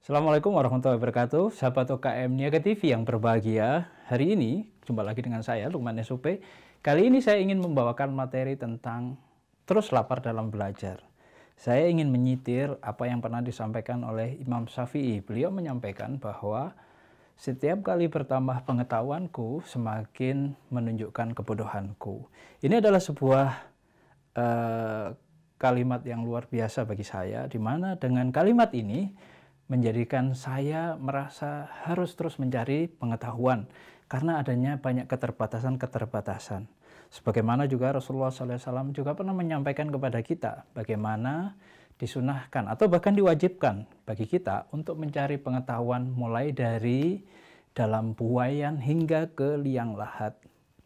Assalamualaikum warahmatullahi wabarakatuh. Sahabat UKM Niaga TV yang berbahagia. Hari ini jumpa lagi dengan saya Lukman Sop. Kali ini saya ingin membawakan materi tentang terus lapar dalam belajar. Saya ingin menyitir apa yang pernah disampaikan oleh Imam Syafi'i. Beliau menyampaikan bahwa setiap kali bertambah pengetahuanku, semakin menunjukkan kebodohanku. Ini adalah sebuah uh, kalimat yang luar biasa bagi saya, di mana dengan kalimat ini menjadikan saya merasa harus terus mencari pengetahuan karena adanya banyak keterbatasan-keterbatasan. Sebagaimana juga Rasulullah SAW juga pernah menyampaikan kepada kita bagaimana disunahkan atau bahkan diwajibkan bagi kita untuk mencari pengetahuan mulai dari dalam buayan hingga ke liang lahat.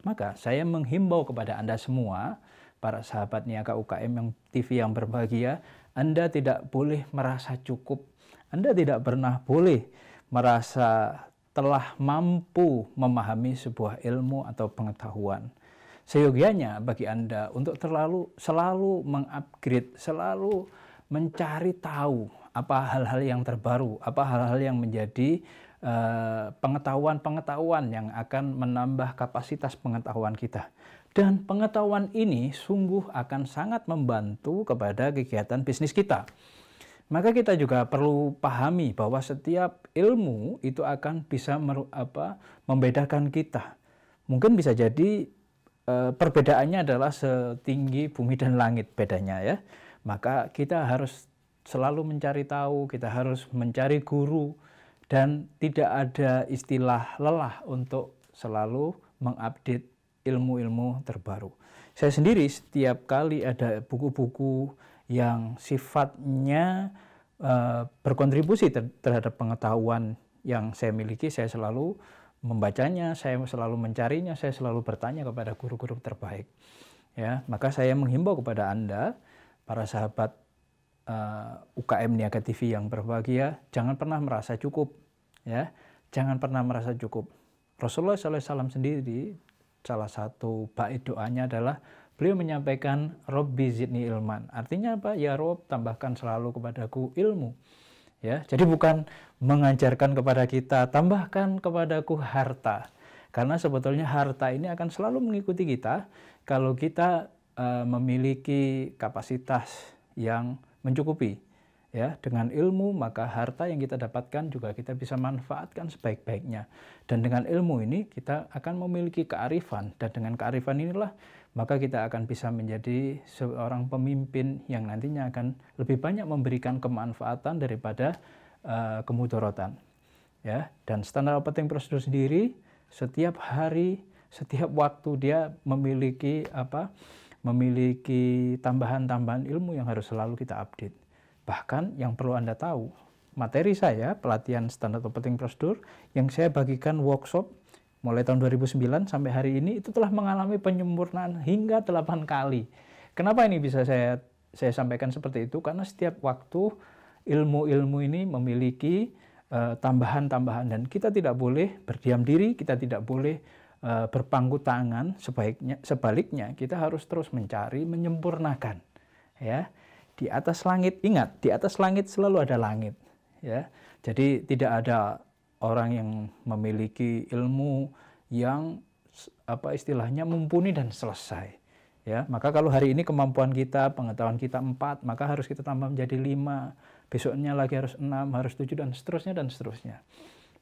Maka saya menghimbau kepada Anda semua, para sahabat Niaga UKM yang TV yang berbahagia, Anda tidak boleh merasa cukup anda tidak pernah boleh merasa telah mampu memahami sebuah ilmu atau pengetahuan. Seyogianya bagi Anda untuk terlalu selalu mengupgrade, selalu mencari tahu apa hal-hal yang terbaru, apa hal-hal yang menjadi eh, pengetahuan-pengetahuan uh, yang akan menambah kapasitas pengetahuan kita. Dan pengetahuan ini sungguh akan sangat membantu kepada kegiatan bisnis kita. Maka kita juga perlu pahami bahwa setiap ilmu itu akan bisa mer- apa, membedakan kita. Mungkin bisa jadi e, perbedaannya adalah setinggi bumi dan langit bedanya ya. Maka kita harus selalu mencari tahu, kita harus mencari guru dan tidak ada istilah lelah untuk selalu mengupdate ilmu-ilmu terbaru. Saya sendiri setiap kali ada buku-buku yang sifatnya uh, berkontribusi ter terhadap pengetahuan yang saya miliki, saya selalu membacanya, saya selalu mencarinya, saya selalu bertanya kepada guru-guru terbaik. Ya, maka saya menghimbau kepada Anda, para sahabat uh, eh, UKM Niaga TV yang berbahagia, jangan pernah merasa cukup. Ya, jangan pernah merasa cukup. Rasulullah SAW sendiri salah satu bait doanya adalah Beliau menyampaikan Robbi zidni ilman. Artinya apa? Ya Rob, tambahkan selalu kepadaku ilmu. Ya, jadi bukan mengajarkan kepada kita, tambahkan kepadaku harta. Karena sebetulnya harta ini akan selalu mengikuti kita kalau kita uh, memiliki kapasitas yang mencukupi. Ya, dengan ilmu maka harta yang kita dapatkan juga kita bisa manfaatkan sebaik-baiknya. Dan dengan ilmu ini kita akan memiliki kearifan dan dengan kearifan inilah maka kita akan bisa menjadi seorang pemimpin yang nantinya akan lebih banyak memberikan kemanfaatan daripada uh, kemudorotan. Ya, dan standar operating prosedur sendiri setiap hari, setiap waktu dia memiliki apa? memiliki tambahan-tambahan ilmu yang harus selalu kita update. Bahkan yang perlu Anda tahu, materi saya pelatihan standar operating prosedur yang saya bagikan workshop mulai tahun 2009 sampai hari ini itu telah mengalami penyempurnaan hingga 8 kali. Kenapa ini bisa saya saya sampaikan seperti itu? Karena setiap waktu ilmu-ilmu ini memiliki eh, tambahan-tambahan uh, dan kita tidak boleh berdiam diri, kita tidak boleh uh, berpangku tangan. Sebaiknya sebaliknya kita harus terus mencari, menyempurnakan. Ya. Di atas langit ingat, di atas langit selalu ada langit, ya. Jadi tidak ada orang yang memiliki ilmu yang apa istilahnya mumpuni dan selesai. Ya, maka kalau hari ini kemampuan kita, pengetahuan kita empat, maka harus kita tambah menjadi lima. Besoknya lagi harus enam, harus tujuh dan seterusnya dan seterusnya.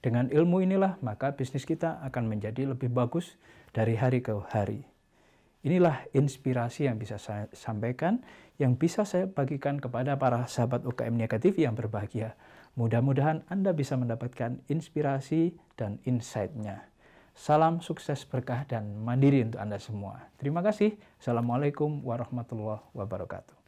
Dengan ilmu inilah maka bisnis kita akan menjadi lebih bagus dari hari ke hari. Inilah inspirasi yang bisa saya sampaikan, yang bisa saya bagikan kepada para sahabat UKM negatif yang berbahagia. Mudah-mudahan Anda bisa mendapatkan inspirasi dan insight-nya. Salam sukses berkah dan mandiri untuk Anda semua. Terima kasih. Assalamualaikum warahmatullahi wabarakatuh.